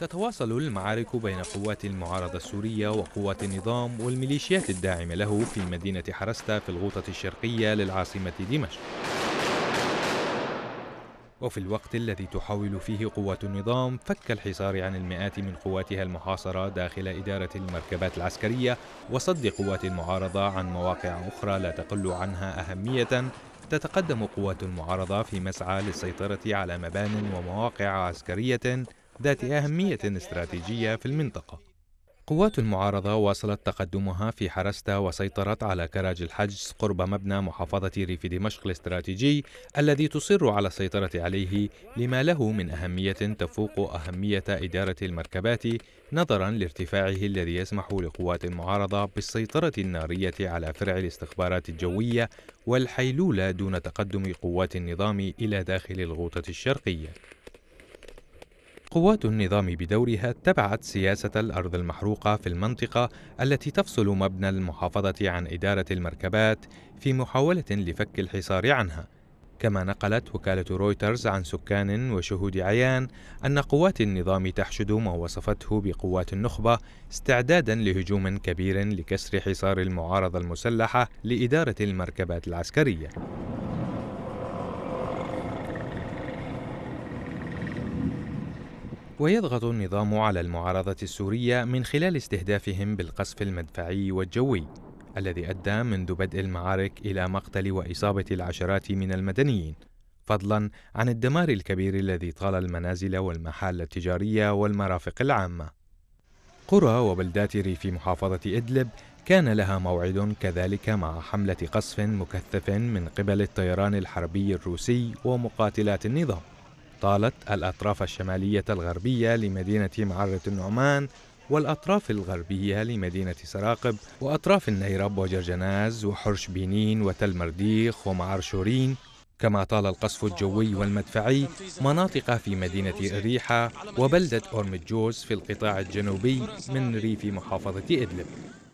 تتواصل المعارك بين قوات المعارضة السورية وقوات النظام والميليشيات الداعمة له في مدينة حرستا في الغوطة الشرقية للعاصمة دمشق وفي الوقت الذي تحاول فيه قوات النظام فك الحصار عن المئات من قواتها المحاصرة داخل إدارة المركبات العسكرية وصد قوات المعارضة عن مواقع أخرى لا تقل عنها أهمية تتقدم قوات المعارضة في مسعى للسيطرة على مبان ومواقع عسكرية ذات أهمية استراتيجية في المنطقة قوات المعارضة واصلت تقدمها في حرستا وسيطرت على كراج الحجز قرب مبنى محافظة ريف دمشق الاستراتيجي الذي تصر على السيطرة عليه لما له من أهمية تفوق أهمية إدارة المركبات نظرا لارتفاعه الذي يسمح لقوات المعارضة بالسيطرة النارية على فرع الاستخبارات الجوية والحيلولة دون تقدم قوات النظام إلى داخل الغوطة الشرقية قوات النظام بدورها اتبعت سياسة الأرض المحروقة في المنطقة التي تفصل مبنى المحافظة عن إدارة المركبات في محاولة لفك الحصار عنها كما نقلت وكالة رويترز عن سكان وشهود عيان أن قوات النظام تحشد ما وصفته بقوات النخبة استعدادا لهجوم كبير لكسر حصار المعارضة المسلحة لإدارة المركبات العسكرية ويضغط النظام على المعارضة السورية من خلال استهدافهم بالقصف المدفعي والجوي الذي أدى منذ بدء المعارك إلى مقتل وإصابة العشرات من المدنيين فضلا عن الدمار الكبير الذي طال المنازل والمحال التجارية والمرافق العامة قرى وبلدات ريف محافظة إدلب كان لها موعد كذلك مع حملة قصف مكثف من قبل الطيران الحربي الروسي ومقاتلات النظام طالت الأطراف الشمالية الغربية لمدينة معرة النعمان والأطراف الغربية لمدينة سراقب وأطراف النيرب وجرجناز وحرش بنين وتل مرديخ ومعر شورين كما طال القصف الجوي والمدفعي مناطق في مدينة إريحة وبلدة أورمجوز في القطاع الجنوبي من ريف محافظة إدلب